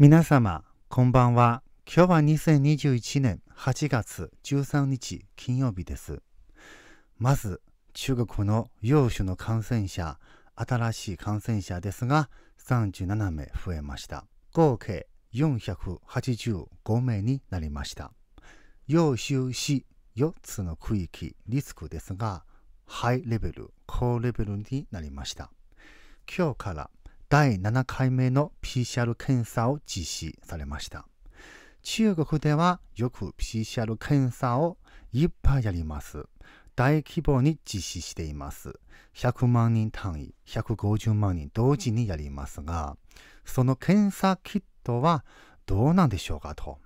皆様、こんばんは。今日は2021年8月13日金曜日です。まず、中国の陽種の感染者、新しい感染者ですが、37名増えました。合計485名になりました。陽州市4つの区域、リスクですが、ハイレベル、高レベルになりました。今日から第7回目の PCR 検査を実施されました。中国ではよく PCR 検査をいっぱいやります。大規模に実施しています。100万人単位、150万人同時にやりますが、その検査キットはどうなんでしょうかと。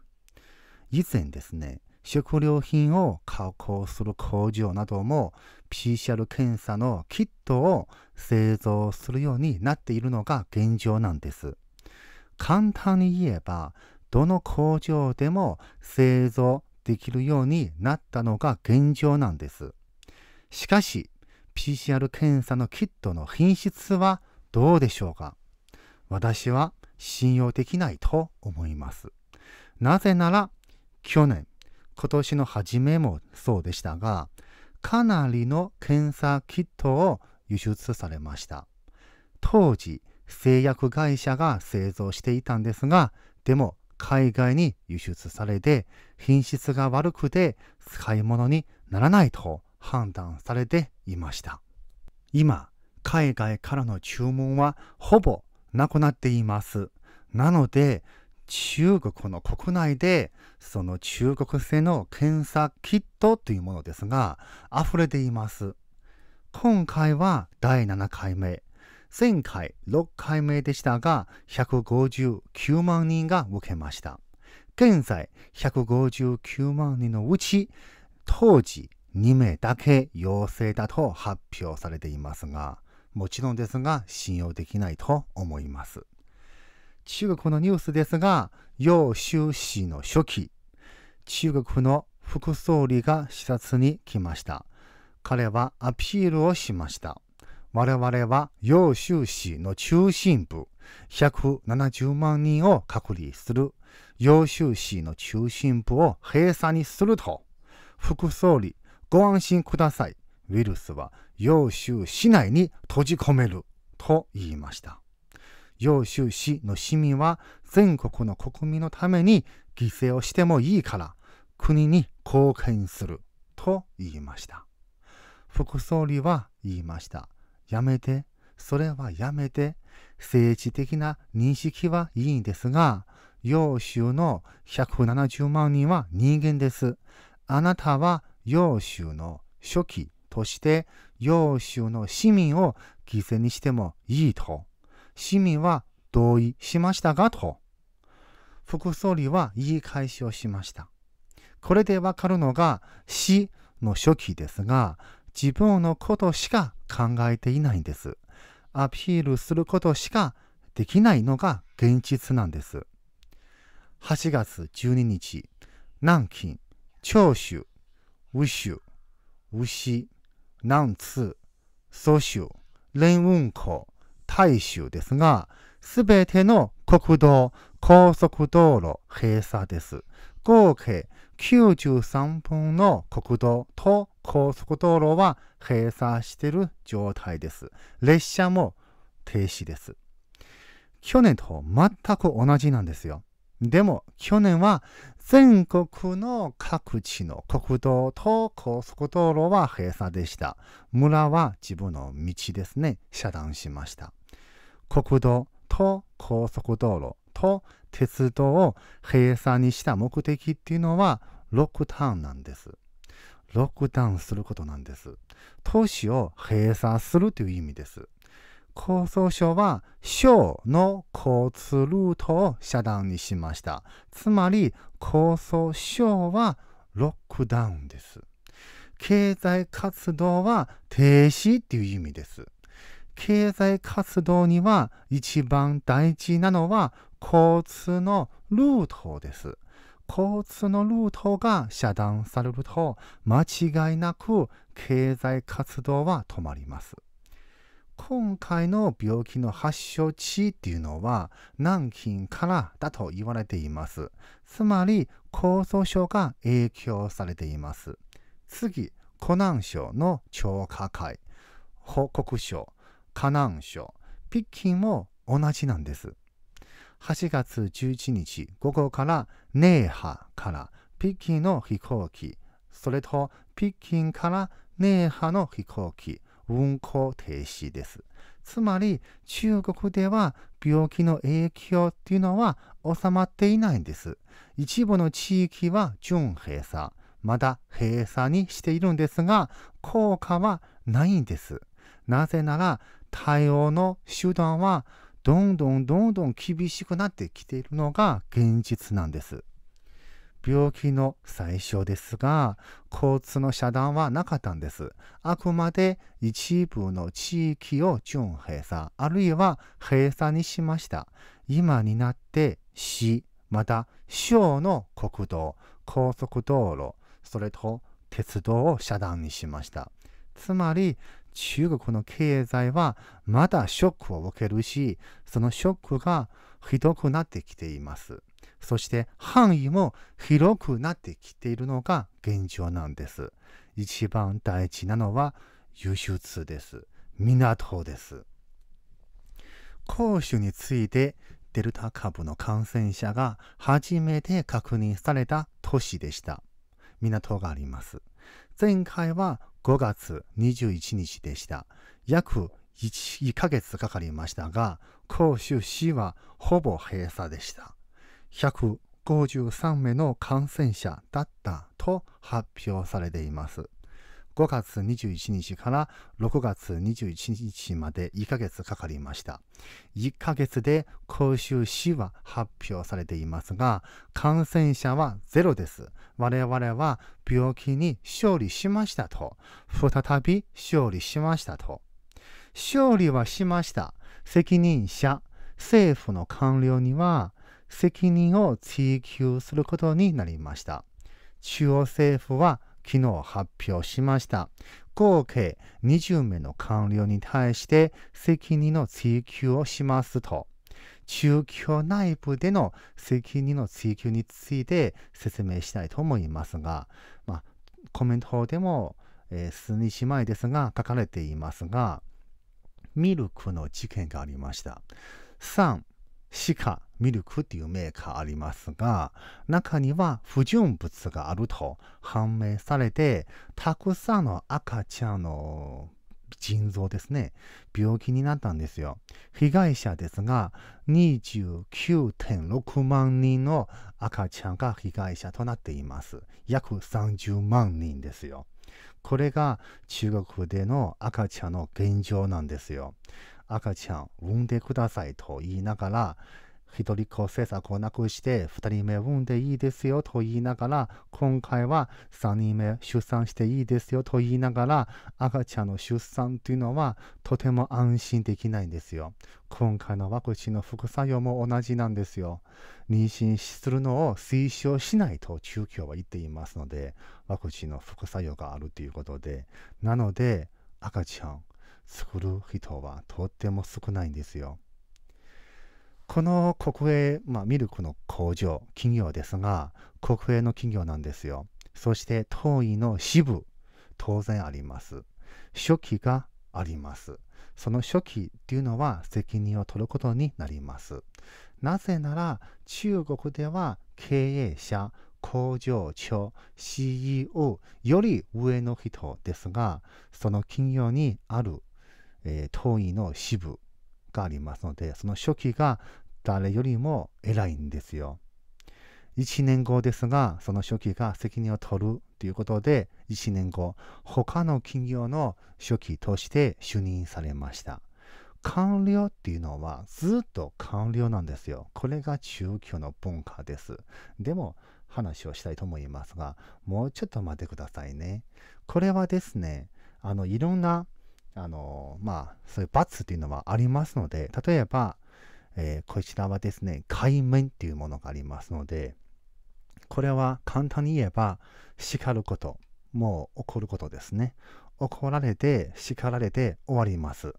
以前ですね、食料品を加工する工場なども PCR 検査のキットを製造するようになっているのが現状なんです。簡単に言えば、どの工場でも製造できるようになったのが現状なんです。しかし、PCR 検査のキットの品質はどうでしょうか私は信用できないと思います。なぜなら、去年、今年の初めもそうでしたが、かなりの検査キットを輸出されました。当時、製薬会社が製造していたんですが、でも海外に輸出されて、品質が悪くて使い物にならないと判断されていました。今、海外からの注文はほぼなくなっています。なので、中国の国内で、その中国製の検査キットというものですが、溢れています。今回は第7回目。前回6回目でしたが、159万人が受けました。現在、159万人のうち、当時2名だけ陽性だと発表されていますが、もちろんですが、信用できないと思います。中国のニュースですが、楊州市の初期、中国の副総理が視察に来ました。彼はアピールをしました。我々は揚州市の中心部、170万人を隔離する。揚州市の中心部を閉鎖にすると。副総理、ご安心ください。ウイルスは揚州市内に閉じ込める。と言いました。揚州市の市民は全国の国民のために犠牲をしてもいいから国に貢献すると言いました。副総理は言いました。やめて、それはやめて、政治的な認識はいいんですが、揚州の170万人は人間です。あなたは揚州の初期として、揚州の市民を犠牲にしてもいいと市民は同意しましたがと、副総理は言い返しをしました。これでわかるのが死の初期ですが、自分のことしか考えていないんです。アピールすることしかできないのが現実なんです。8月12日、南京、長州、武州、ウシ、南通、蘇州、連雲港、大衆ですが、すべての国道、高速道路閉鎖です。合計93本の国道と高速道路は閉鎖している状態です。列車も停止です。去年と全く同じなんですよ。でも去年は全国の各地の国道と高速道路は閉鎖でした。村は自分の道ですね、遮断しました。国土と高速道路と鉄道を閉鎖にした目的っていうのはロックダウンなんです。ロックダウンすることなんです。都市を閉鎖するという意味です。構想省は省の交通ルートを遮断にしました。つまり構想省はロックダウンです。経済活動は停止っていう意味です。経済活動には一番大事なのは交通のルートです。交通のルートが遮断されると間違いなく経済活動は止まります。今回の病気の発症地っていうのは南京からだと言われています。つまり、構造症が影響されています。次、湖南省の超過会、報告書、河南省、北京も同じなんです。8月11日午後から寧波から北京の飛行機、それと北京から寧波の飛行機、運行停止です。つまり中国では病気の影響っていうのは収まっていないんです。一部の地域は準閉鎖、まだ閉鎖にしているんですが、効果はないんです。なぜなら対応の手段はどんどんどんどん厳しくなってきているのが現実なんです。病気の最初ですが、交通の遮断はなかったんです。あくまで一部の地域を準閉鎖、あるいは閉鎖にしました。今になって市、また省の国道、高速道路、それと鉄道を遮断にしました。つまり中国の経済はまだショックを受けるし、そのショックがひどくなってきています。そして範囲も広くなってきているのが現状なんです。一番大事なのは輸出です。港です。攻守についてデルタ株の感染者が初めて確認された都市でした。港があります。前回は5月21日でした。約 1, 1ヶ月かかりましたが、広州市はほぼ閉鎖でした。153名の感染者だったと発表されています。5月21日から6月21日まで1ヶ月かかりました。1ヶ月で公衆死は発表されていますが、感染者はゼロです。我々は病気に勝利しましたと。再び勝利しましたと。勝利はしました。責任者、政府の官僚には責任を追及することになりました。中央政府は昨日発表しました。合計20名の官僚に対して責任の追及をしますと、中共内部での責任の追及について説明したいと思いますが、まあ、コメントでも、えー、数日前ですが書かれていますが、ミルクの事件がありました。3、歯科、ミルクっていうメーカーありますが、中には不純物があると判明されて、たくさんの赤ちゃんの腎臓ですね、病気になったんですよ。被害者ですが、29.6万人の赤ちゃんが被害者となっています。約30万人ですよ。これが中国での赤ちゃんの現状なんですよ。赤ちゃん産んでくださいと言いながら、一人っ子政策をなくして二人目産んでいいですよと言いながら、今回は三人目出産していいですよと言いながら、赤ちゃんの出産というのはとても安心できないんですよ。今回のワクチンの副作用も同じなんですよ。妊娠するのを推奨しないと中共は言っていますので、ワクチンの副作用があるということで、なので赤ちゃん作る人はとっても少ないんですよ。この国営、まあ、ミルクの工場、企業ですが、国営の企業なんですよ。そして、当院の支部、当然あります。初期があります。その初期っていうのは責任を取ることになります。なぜなら、中国では経営者、工場長、CEO より上の人ですが、その企業にある、えー、党員の支部がありますので、その初期が誰よりも偉いんですよ。1年後ですが、その書記が責任を取るということで、1年後、他の企業の書記として就任されました。官僚っていうのはずっと官僚なんですよ。これが中共の文化です。でも、話をしたいと思いますが、もうちょっと待ってくださいね。これはですね、あの、いろんな、あの、まあ、そういう罰っていうのはありますので、例えば、えー、こちらはですね、界面っていうものがありますので、これは簡単に言えば、叱ること、もう怒ることですね。怒られて、叱られて終わります。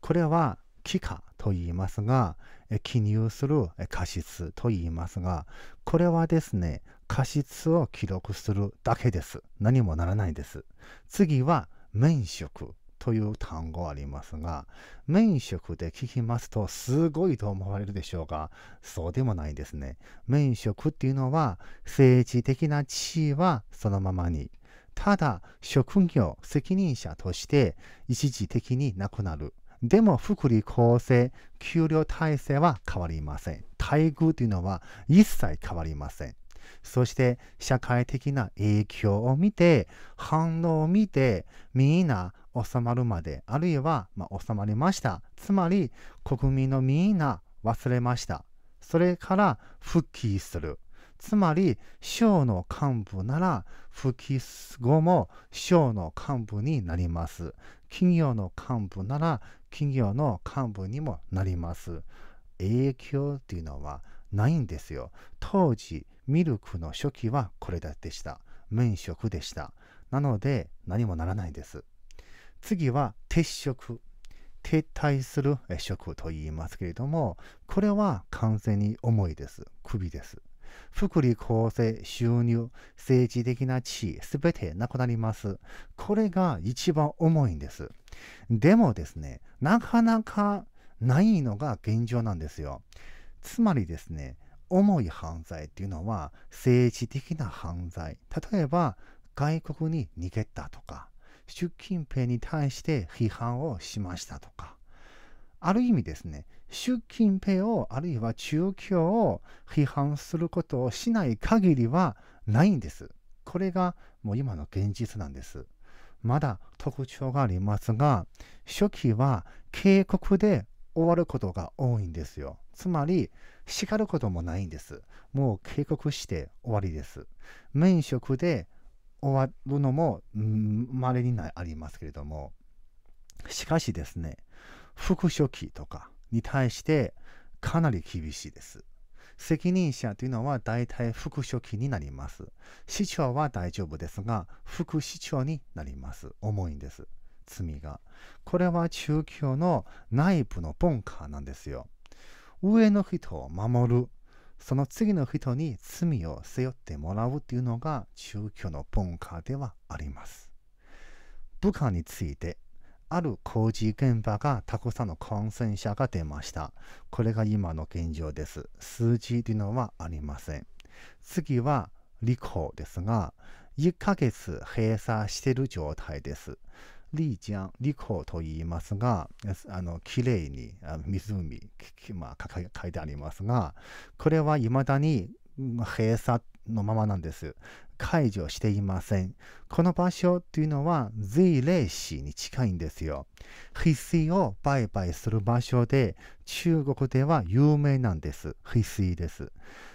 これは、帰化と言いますが、記入する過失と言いますが、これはですね、過失を記録するだけです。何もならないです。次は、免職という単語ありますが、免職で聞きますとすごいと思われるでしょうが、そうでもないですね。免職っていうのは、政治的な地位はそのままに、ただ職業責任者として一時的になくなる。でも福利厚生、給料体制は変わりません。待遇というのは一切変わりません。そして社会的な影響を見て、反応を見て、みんな収まるまで、あるいは、まあ、収まりました。つまり、国民のみんな忘れました。それから復帰する。つまり、省の幹部なら、復帰後も省の幹部になります。企業の幹部なら、企業の幹部にもなります。影響っていうのはないんですよ。当時、ミルクの初期はこれだでした。免職でした。なので、何もならないです。次は撤職撤退する職と言いますけれどもこれは完全に重いです首です福利厚生、収入、政治的な地位、すべてなくなります。これが一番重いんです。でもですね、なかなかないのが現状なんですよ。つまりですね、重い犯罪っていうのは政治的な犯罪。例えば、外国に逃げたとか、習近平に対して批判をしましたとか、ある意味ですね、習近平を、あるいは中共を批判することをしない限りはないんです。これがもう今の現実なんです。まだ特徴がありますが、初期は警告で終わることが多いんですよ。つまり、叱ることもないんです。もう警告して終わりです。免職で終わるのもまれにありますけれどもしかしですね副書記とかに対してかなり厳しいです。責任者というのは大体副書記になります。市長は大丈夫ですが、副市長になります。重いんです。罪が。これは中教の内部の文化なんですよ。上の人を守る。その次の人に罪を背負ってもらうというのが宗教の文化ではあります。武漢について、ある工事現場がたくさんの感染者が出ました。これが今の現状です。数字というのはありません。次は、リコですが、1ヶ月閉鎖している状態です。リージャン、リコと言いますが、あの、きれいに湖、まあ、書いてありますが、これはいまだに閉鎖のままなんです。解除していません。この場所というのは随霊市に近いんですよ。翡翠を売買する場所で中国では有名なんです。翡翠です。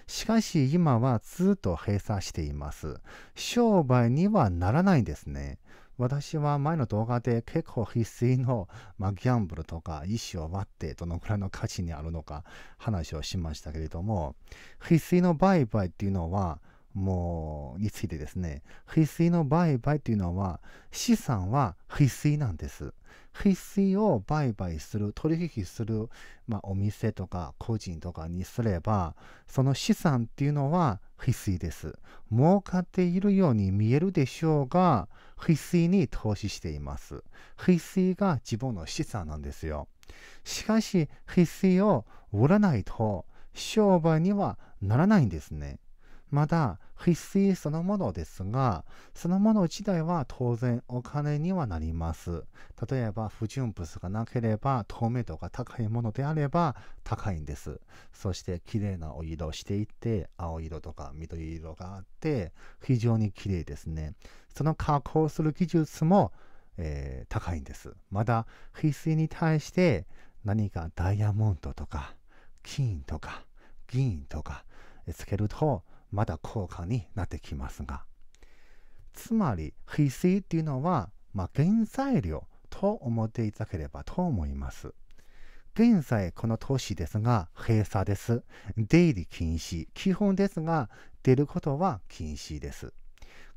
しかし今はずっと閉鎖しています。商売にはならないんですね。私は前の動画で結構必須の、まあ、ギャンブルとか意思を割ってどのくらいの価値にあるのか話をしましたけれども、必須の売買っていうのは、もう、についてですね、必須の売買というのは、資産は必須なんです。必須を売買する、取引する、まあ、お店とか個人とかにすれば、その資産っていうのは必須です。儲かっているように見えるでしょうが、必須に投資しています。翡翠が自分の資産なんですよ。しかし、必須を売らないと商売にはならないんですね。また、必須そのものですが、そのもの自体は当然お金にはなります。例えば、不純物がなければ、透明度が高いものであれば高いんです。そして、綺麗なお色していて、青色とか緑色があって、非常に綺麗ですね。その加工する技術も、えー、高いんです。まだ翡翠に対して何かダイヤモンドとか金とか銀とかつけるとまだ高価になってきますがつまり翡翠っていうのは、まあ、原材料と思っていただければと思います。現在この都市ですが閉鎖です。出入り禁止。基本ですが出ることは禁止です。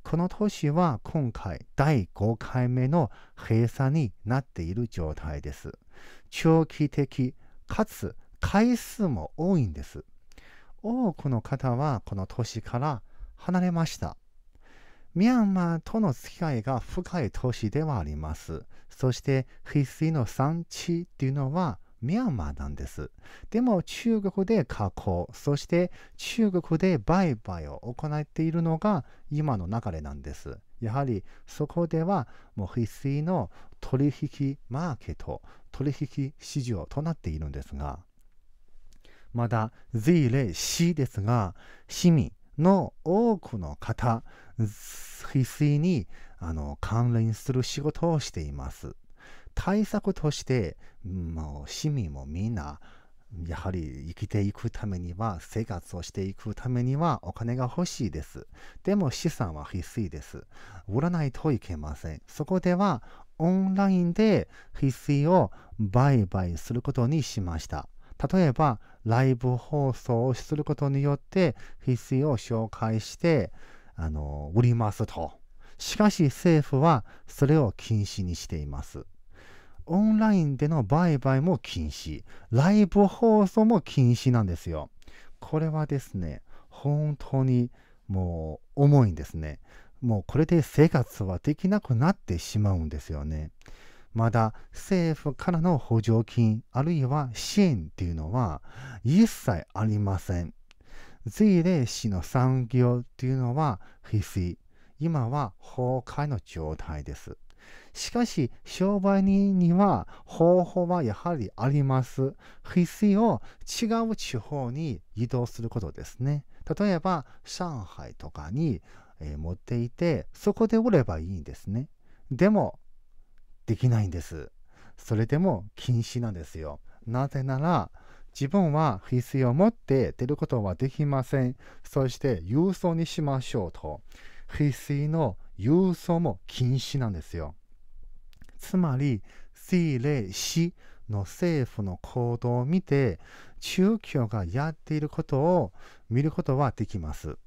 この都市は今回第5回目の閉鎖になっている状態です。長期的かつ回数も多いんです。多くの方はこの年から離れました。ミャンマーとの付き合いが深い都市ではあります。そして、翡翠の産地っていうのはミャンマーなんです。でも中国で加工、そして中国で売買を行っているのが今の流れなんです。やはりそこではもう翡翠の取引マーケット、取引市場となっているんですが、まだ Z 例 C ですが、市民の多くの方、翡翠にあの関連する仕事をしています。対策として、もう市民もみんな、やはり生きていくためには、生活をしていくためにはお金が欲しいです。でも資産は必須です。売らないといけません。そこでは、オンラインで必須を売買することにしました。例えば、ライブ放送をすることによって、必須を紹介して、あの、売りますと。しかし政府はそれを禁止にしています。オンラインでの売買も禁止、ライブ放送も禁止なんですよ。これはですね、本当にもう重いんですね。もうこれで生活はできなくなってしまうんですよね。まだ政府からの補助金あるいは支援っていうのは一切ありません。税令士の産業っていうのは必須。今は崩壊の状態です。しかし、商売人には方法はやはりあります。翡翠を違う地方に移動することですね。例えば、上海とかに、えー、持っていて、そこで売ればいいんですね。でも、できないんです。それでも禁止なんですよ。なぜなら、自分は翡翠を持って出ることはできません。そして郵送にしましょうと。翡翠の郵送も禁止なんですよ。つまり、水冷市の政府の行動を見て、宗教がやっていることを見ることはできます。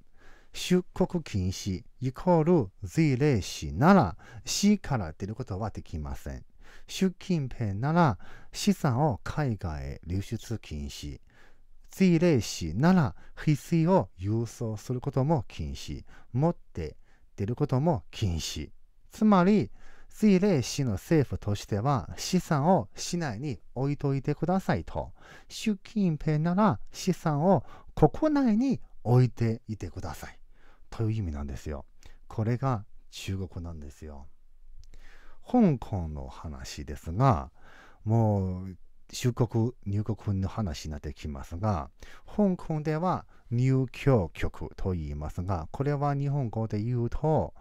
出国禁止イコール税令士なら、市から出ることはできません。習近平なら、資産を海外へ流出禁止。税令士なら、必須を郵送することも禁止。持って出ることも禁止。つまり、水霊市の政府としては資産を市内に置いといてくださいと。習近平なら資産を国内に置いていてください。という意味なんですよ。これが中国なんですよ。香港の話ですが、もう出国入国の話になってきますが、香港では入居局と言いますが、これは日本語で言うと、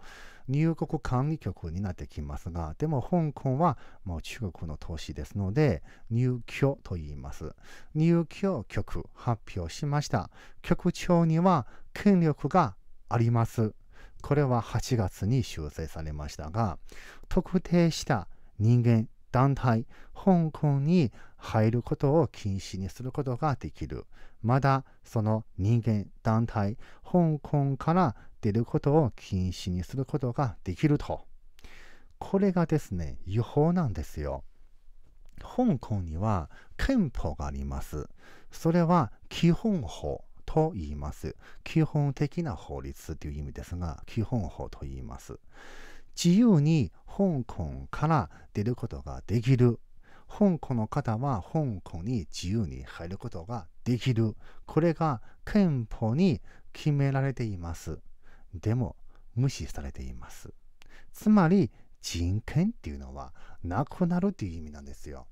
入国管理局になってきますが、でも香港はもう中国の都市ですので、入居と言います。入居局発表しました。局長には権力があります。これは8月に修正されましたが、特定した人間、団体、香港に入ることを禁止にすることができる。まだその人間、団体、香港から出ることを禁止にすることができると。これがですね、違法なんですよ。香港には憲法があります。それは基本法と言います。基本的な法律という意味ですが、基本法と言います。自由に香港から出ることができる。香港の方は香港に自由に入ることができる。これが憲法に決められています。でも無視されています。つまり人権っていうのはなくなるっていう意味なんですよ。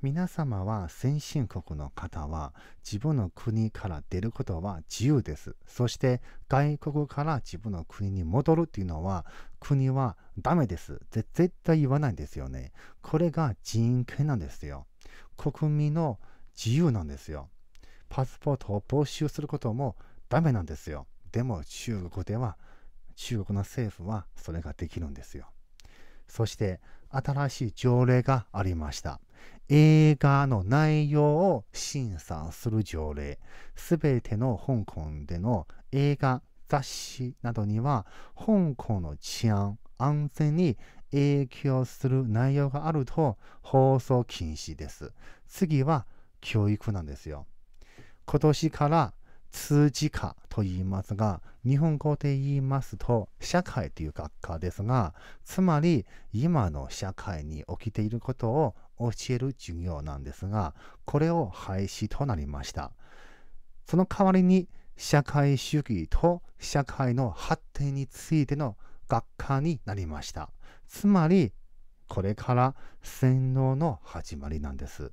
皆様は先進国の方は自分の国から出ることは自由です。そして外国から自分の国に戻るっていうのは国はダメです。絶対言わないんですよね。これが人権なんですよ。国民の自由なんですよ。パスポートを没収することもダメなんですよ。でも中国では中国の政府はそれができるんですよ。そして新しい条例がありました。映画の内容を審査する条例。すべての香港での映画、雑誌などには香港の治安、安全に影響する内容があると放送禁止です。次は教育なんですよ。今年から通知科と言いますが、日本語で言いますと、社会という学科ですが、つまり今の社会に起きていることを教える授業なんですが、これを廃止となりました。その代わりに、社会主義と社会の発展についての学科になりました。つまり、これから洗脳の始まりなんです。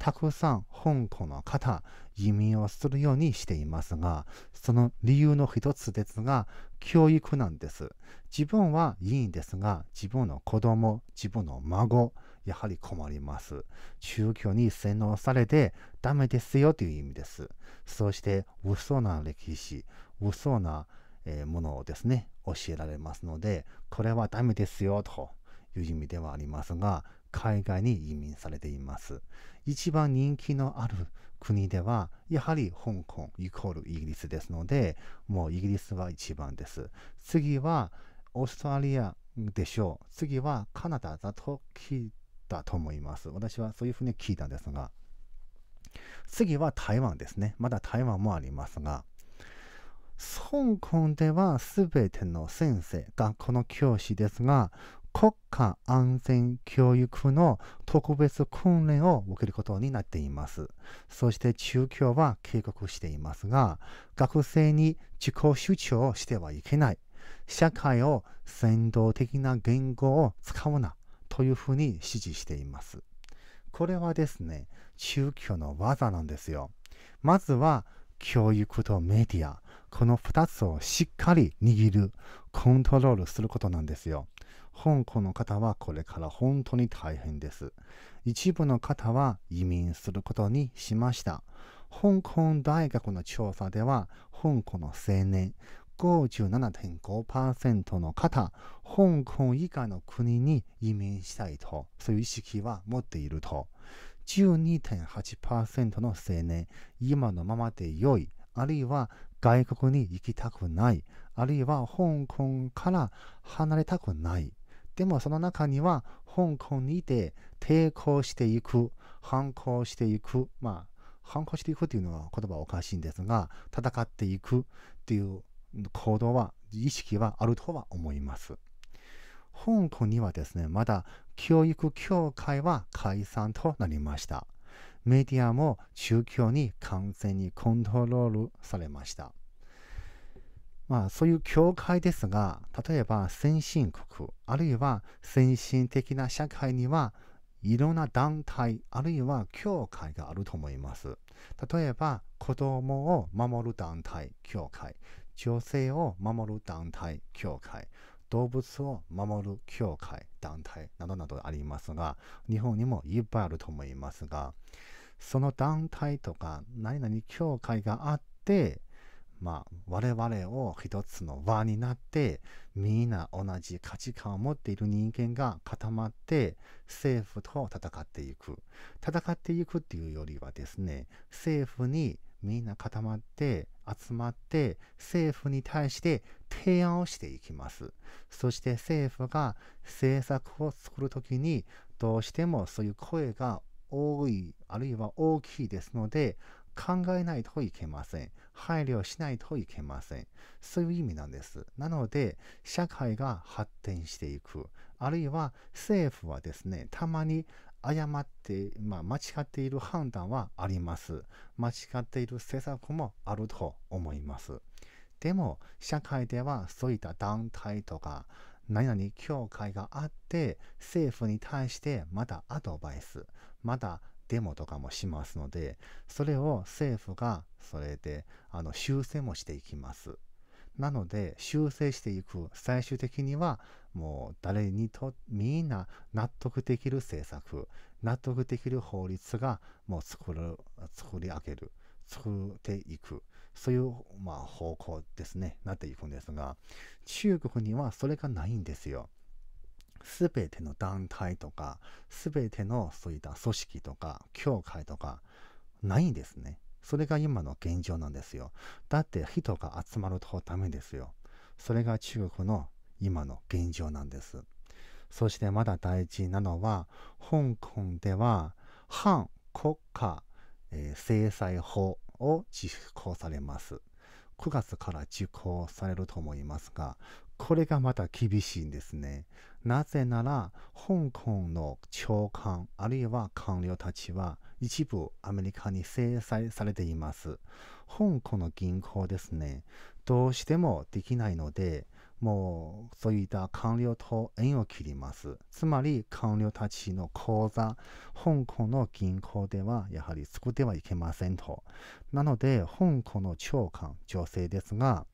たくさん香港の方、移民をするようにしていますが、その理由の一つですが、教育なんです。自分はいいんですが、自分の子供、自分の孫、やはり困ります。宗教に洗脳されてダメですよという意味です。そして、嘘な歴史、嘘な、えものをですね、教えられますので、これはダメですよという意味ではありますが、海外に移民されています。一番人気のある国では、やはり香港イコールイギリスですので、もうイギリスは一番です。次はオーストラリアでしょう。次はカナダだと聞いたと思います。私はそういうふうに聞いたんですが。次は台湾ですね。まだ台湾もありますが、香港では全ての先生、学校の教師ですが、国家安全教育の特別訓練を受けることになっています。そして中共は警告していますが、学生に自己主張をしてはいけない。社会を先導的な言語を使うなというふうに指示しています。これはですね、中共の技なんですよ。まずは教育とメディア、この2つをしっかり握る、コントロールすることなんですよ。香港の方はこれから本当に大変です。一部の方は移民することにしました。香港大学の調査では、香港の青年57.5%の方、香港以外の国に移民したいと、そういう意識は持っていると。12.8%の青年、今のままで良い、あるいは外国に行きたくない、あるいは香港から離れたくない。でもその中には、香港にて抵抗していく、反抗していく、まあ、反抗していくというのは言葉おかしいんですが、戦っていくっていう行動は、意識はあるとは思います。香港にはですね、まだ教育協会は解散となりました。メディアも宗教に完全にコントロールされました。まあ、そういう教会ですが、例えば先進国、あるいは先進的な社会には、いろんな団体、あるいは教会があると思います。例えば、子供を守る団体、教会、女性を守る団体、教会、動物を守る教会、団体などなどありますが、日本にもいっぱいあると思いますが、その団体とか、何々教会があって、まあ、我々を一つの輪になって、みんな同じ価値観を持っている人間が固まって、政府と戦っていく。戦っていくっていうよりはですね、政府にみんな固まって集まって政府に対して提案をしていきますそして政府が政策を作る時にどうしてもそういう声が多いあるいは大きいですので考えないといけません。配慮しないといけません。そういう意味なんです。なので、社会が発展していく。あるいは政府はですね、たまに誤って、まあ、間違っている判断はあります。間違っている政策もあると思います。でも、社会ではそういった団体とか、何々協会があって、政府に対してまたアドバイス、またデモとかもしますので、それを政府がそれであの修正もしていきます。なので修正していく最終的にはもう誰にとみんな納得できる政策納得できる法律がもう作る作り上げる作っていくそういう、まあ、方向ですねなっていくんですが中国にはそれがないんですよ。全ての団体とか、全てのそういった組織とか、教会とか、ないんですね。それが今の現状なんですよ。だって人が集まるとダメですよ。それが中国の今の現状なんです。そしてまだ大事なのは、香港では反国家、えー、制裁法を実行されます。9月から実行されると思いますが、これがまた厳しいんですね。なぜなら、香港の長官、あるいは官僚たちは、一部アメリカに制裁されています。香港の銀行ですね、どうしてもできないので、もうそういった官僚と縁を切ります。つまり官僚たちの口座、香港の銀行ではやはり作ってはいけませんと。なので、香港の長官、女性ですが、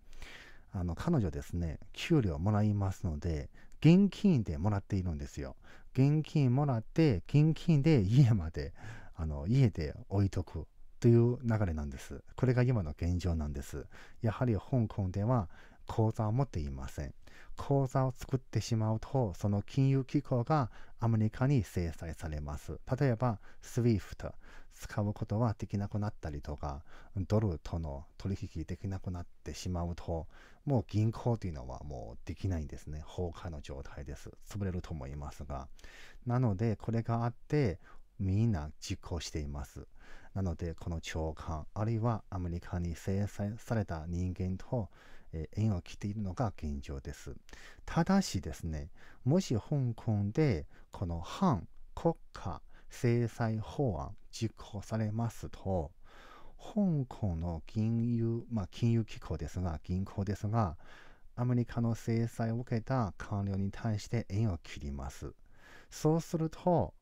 あの彼女ですね、給料もらいますので、現金でもらっているんですよ。現金もらって、現金で家まで、あの家で置いとくという流れなんです。これが今の現状なんです。やはり香港では口座を持っていません。口座を作ってしまうと、その金融機構がアメリカに制裁されます。例えば SWIFT。使うことはできなくなったりとか、ドルとの取引できなくなってしまうと、もう銀行というのはもうできないんですね。崩壊の状態です。潰れると思いますが。なので、これがあって、みんな実行しています。なので、この長官、あるいはアメリカに制裁された人間と、えー、縁を切っているのが現状です。ただしですね、もし香港でこの反国家制裁法案実行されますと、香港の金融、まあ、金融機構ですが、銀行ですが、アメリカの制裁を受けた官僚に対して縁を切ります。そうすると、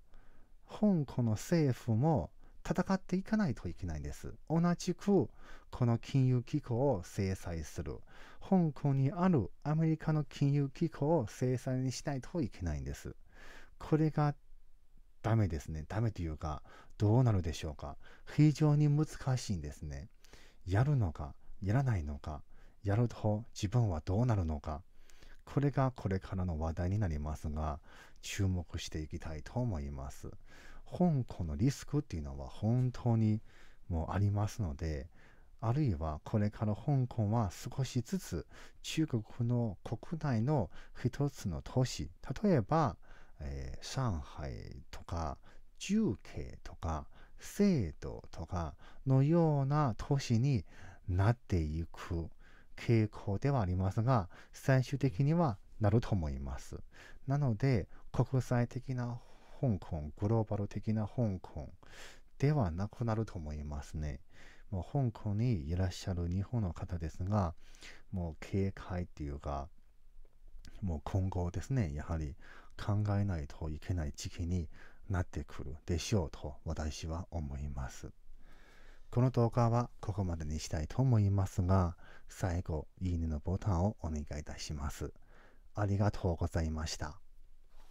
香港の政府も戦っていかないといけないんです。同じく、この金融機構を制裁する。香港にあるアメリカの金融機構を制裁にしないといけないんです。これがダメですね。ダメというか、どうなるでしょうか。非常に難しいんですね。やるのか、やらないのか、やると自分はどうなるのか。これがこれからの話題になりますが、注目していきたいと思います。香港のリスクっていうのは本当にもうありますので、あるいはこれから香港は少しずつ中国の国内の一つの都市、例えばえー、上海とか重慶とか成都とかのような都市になっていく傾向ではありますが最終的にはなると思います。なので国際的な香港グローバル的な香港ではなくなると思いますね。もう香港にいらっしゃる日本の方ですがもう警戒っていうかもう今後ですねやはり考えないといけない時期になってくるでしょうと私は思います。この動画はここまでにしたいと思いますが、最後、いいねのボタンをお願いいたします。ありがとうございました。